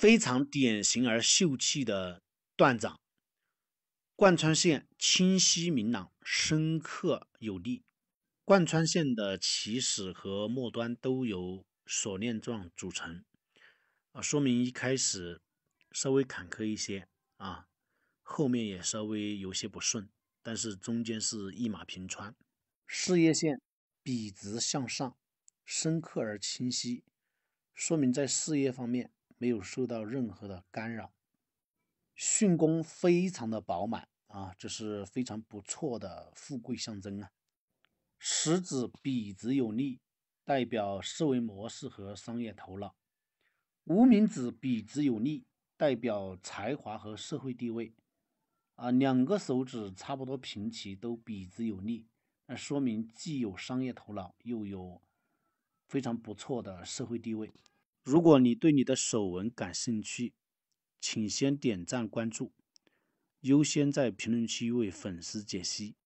非常典型而秀气的断掌，贯穿线清晰明朗，深刻有力。贯穿线的起始和末端都由锁链状组成，啊，说明一开始稍微坎坷一些啊，后面也稍微有些不顺，但是中间是一马平川。事业线笔直向上，深刻而清晰，说明在事业方面。没有受到任何的干扰，巽宫非常的饱满啊，这是非常不错的富贵象征啊。食指笔直有力，代表思维模式和商业头脑；无名指笔直有力，代表才华和社会地位。啊，两个手指差不多平齐，都笔直有力，那说明既有商业头脑，又有非常不错的社会地位。如果你对你的手纹感兴趣，请先点赞关注，优先在评论区为粉丝解析。